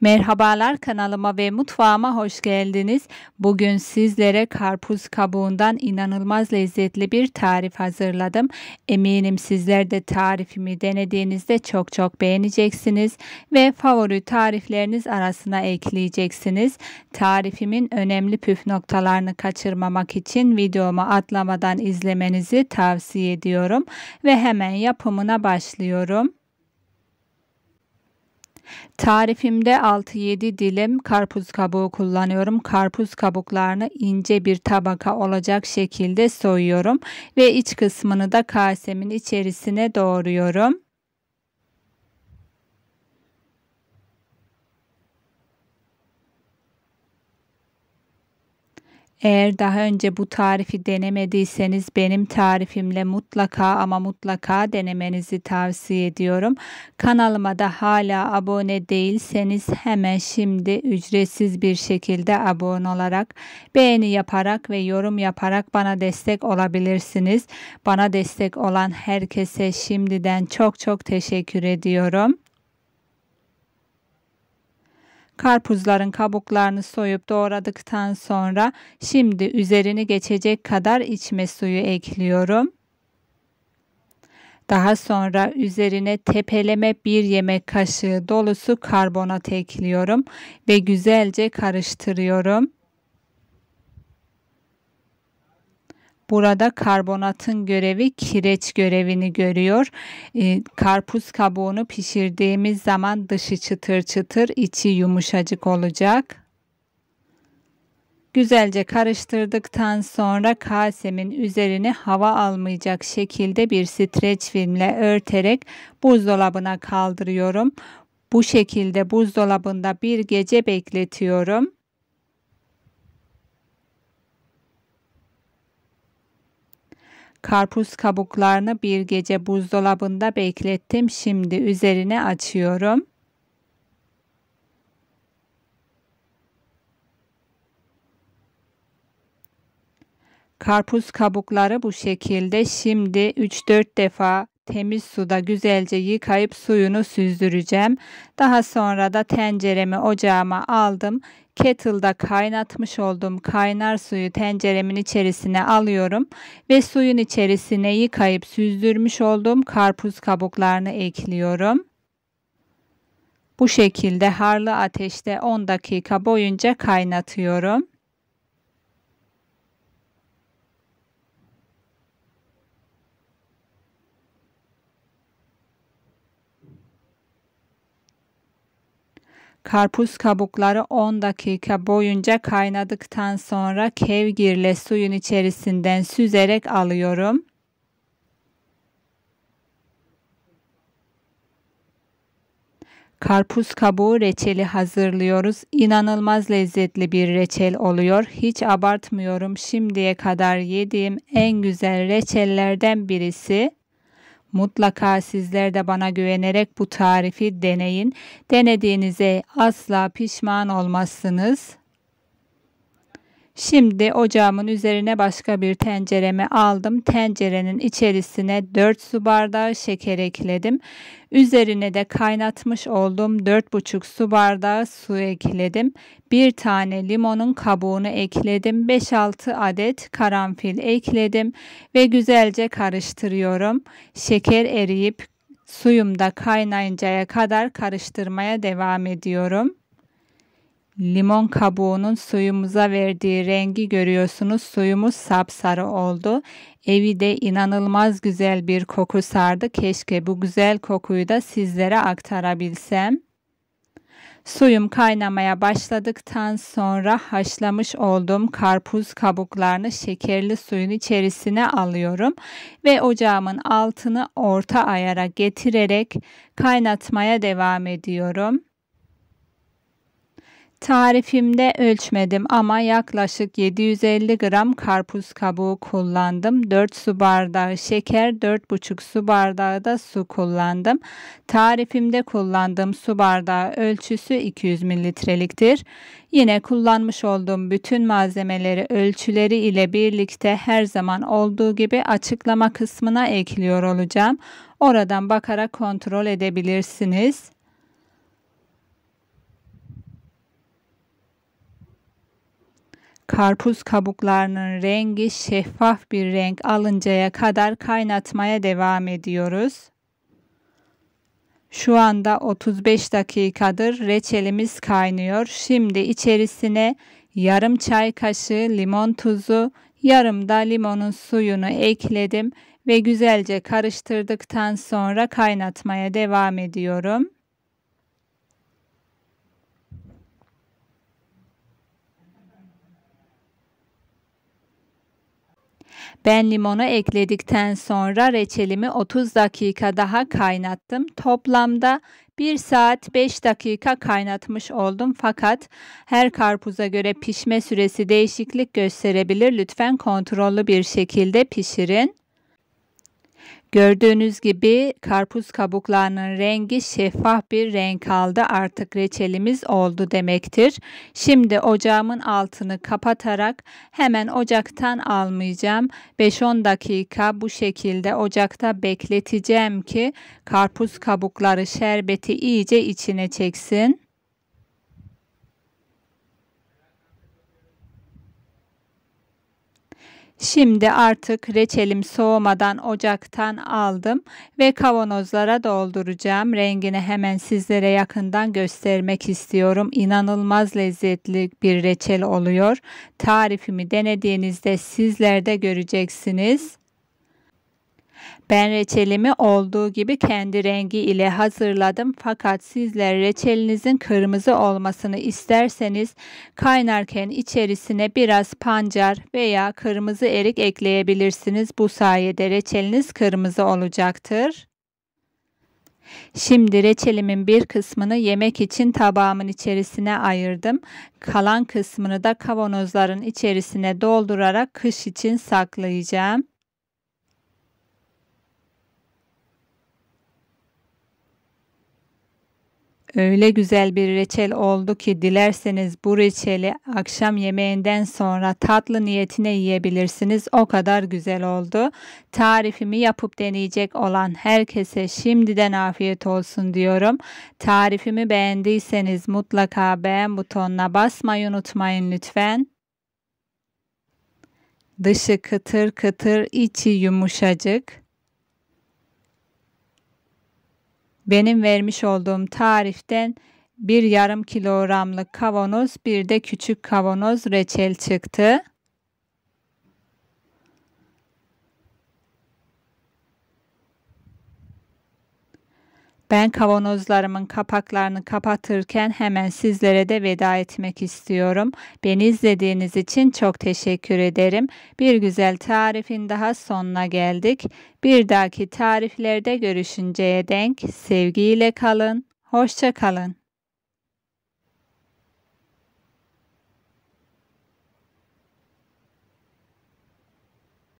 Merhabalar kanalıma ve mutfağıma hoş geldiniz. Bugün sizlere karpuz kabuğundan inanılmaz lezzetli bir tarif hazırladım. Eminim sizler de tarifimi denediğinizde çok çok beğeneceksiniz ve favori tarifleriniz arasına ekleyeceksiniz. Tarifimin önemli püf noktalarını kaçırmamak için videomu atlamadan izlemenizi tavsiye ediyorum ve hemen yapımına başlıyorum. Tarifimde 6-7 dilim karpuz kabuğu kullanıyorum. Karpuz kabuklarını ince bir tabaka olacak şekilde soyuyorum ve iç kısmını da kasemin içerisine doğruyorum. Eğer daha önce bu tarifi denemediyseniz benim tarifimle mutlaka ama mutlaka denemenizi tavsiye ediyorum. Kanalıma da hala abone değilseniz hemen şimdi ücretsiz bir şekilde abone olarak, beğeni yaparak ve yorum yaparak bana destek olabilirsiniz. Bana destek olan herkese şimdiden çok çok teşekkür ediyorum. Karpuzların kabuklarını soyup doğradıktan sonra şimdi üzerini geçecek kadar içme suyu ekliyorum. Daha sonra üzerine tepeleme bir yemek kaşığı dolusu karbonat ekliyorum ve güzelce karıştırıyorum. Burada karbonatın görevi kireç görevini görüyor. E, karpuz kabuğunu pişirdiğimiz zaman dışı çıtır çıtır içi yumuşacık olacak. Güzelce karıştırdıktan sonra kasemin üzerine hava almayacak şekilde bir streç filmle örterek buzdolabına kaldırıyorum. Bu şekilde buzdolabında bir gece bekletiyorum. Karpuz kabuklarını bir gece buzdolabında beklettim. Şimdi üzerine açıyorum. Karpuz kabukları bu şekilde. Şimdi 3-4 defa temiz suda güzelce yıkayıp suyunu süzdüreceğim. Daha sonra da tenceremi ocağıma aldım. Kettle'da kaynatmış olduğum kaynar suyu tenceremin içerisine alıyorum ve suyun içerisine yıkayıp süzdürmüş olduğum karpuz kabuklarını ekliyorum. Bu şekilde harlı ateşte 10 dakika boyunca kaynatıyorum. Karpuz kabukları 10 dakika boyunca kaynadıktan sonra kevgirle suyun içerisinden süzerek alıyorum. Karpuz kabuğu reçeli hazırlıyoruz. İnanılmaz lezzetli bir reçel oluyor. Hiç abartmıyorum. Şimdiye kadar yediğim en güzel reçellerden birisi. Mutlaka sizler de bana güvenerek bu tarifi deneyin. Denediğinize asla pişman olmazsınız. Şimdi ocağımın üzerine başka bir tenceremi aldım. Tencerenin içerisine 4 su bardağı şeker ekledim. Üzerine de kaynatmış olduğum 4,5 su bardağı su ekledim. Bir tane limonun kabuğunu ekledim. 5-6 adet karanfil ekledim ve güzelce karıştırıyorum. Şeker eriyip suyum da kaynayıncaya kadar karıştırmaya devam ediyorum. Limon kabuğunun suyumuza verdiği rengi görüyorsunuz. Suyumuz sapsarı oldu. Evi de inanılmaz güzel bir koku sardı. Keşke bu güzel kokuyu da sizlere aktarabilsem. Suyum kaynamaya başladıktan sonra haşlamış olduğum karpuz kabuklarını şekerli suyun içerisine alıyorum ve ocağımın altını orta ayara getirerek kaynatmaya devam ediyorum. Tarifimde ölçmedim ama yaklaşık 750 gram karpuz kabuğu kullandım. 4 su bardağı şeker, 4,5 su bardağı da su kullandım. Tarifimde kullandığım su bardağı ölçüsü 200 mililitreliktir. Yine kullanmış olduğum bütün malzemeleri ölçüleri ile birlikte her zaman olduğu gibi açıklama kısmına ekliyor olacağım. Oradan bakarak kontrol edebilirsiniz. Karpuz kabuklarının rengi şeffaf bir renk alıncaya kadar kaynatmaya devam ediyoruz. Şu anda 35 dakikadır reçelimiz kaynıyor. Şimdi içerisine yarım çay kaşığı limon tuzu, yarım da limonun suyunu ekledim ve güzelce karıştırdıktan sonra kaynatmaya devam ediyorum. Ben limonu ekledikten sonra reçelimi 30 dakika daha kaynattım. Toplamda 1 saat 5 dakika kaynatmış oldum fakat her karpuza göre pişme süresi değişiklik gösterebilir. Lütfen kontrollü bir şekilde pişirin. Gördüğünüz gibi karpuz kabuklarının rengi şeffaf bir renk aldı. Artık reçelimiz oldu demektir. Şimdi ocağımın altını kapatarak hemen ocaktan almayacağım. 5-10 dakika bu şekilde ocakta bekleteceğim ki karpuz kabukları şerbeti iyice içine çeksin. Şimdi artık reçelim soğumadan ocaktan aldım ve kavanozlara dolduracağım. Rengini hemen sizlere yakından göstermek istiyorum. İnanılmaz lezzetli bir reçel oluyor. Tarifimi denediğinizde sizler de göreceksiniz. Ben reçelimi olduğu gibi kendi rengi ile hazırladım fakat sizler reçelinizin kırmızı olmasını isterseniz kaynarken içerisine biraz pancar veya kırmızı erik ekleyebilirsiniz. Bu sayede reçeliniz kırmızı olacaktır. Şimdi reçelimin bir kısmını yemek için tabağımın içerisine ayırdım. Kalan kısmını da kavanozların içerisine doldurarak kış için saklayacağım. Öyle güzel bir reçel oldu ki dilerseniz bu reçeli akşam yemeğinden sonra tatlı niyetine yiyebilirsiniz. O kadar güzel oldu. Tarifimi yapıp deneyecek olan herkese şimdiden afiyet olsun diyorum. Tarifimi beğendiyseniz mutlaka beğen butonuna basmayı unutmayın lütfen. Dışı kıtır kıtır, içi yumuşacık. Benim vermiş olduğum tariften bir yarım kilogramlık kavanoz bir de küçük kavanoz reçel çıktı. Ben kavanozlarımın kapaklarını kapatırken hemen sizlere de veda etmek istiyorum. Beni izlediğiniz için çok teşekkür ederim. Bir güzel tarifin daha sonuna geldik. Bir dahaki tariflerde görüşünceye denk sevgiyle kalın. Hoşça kalın.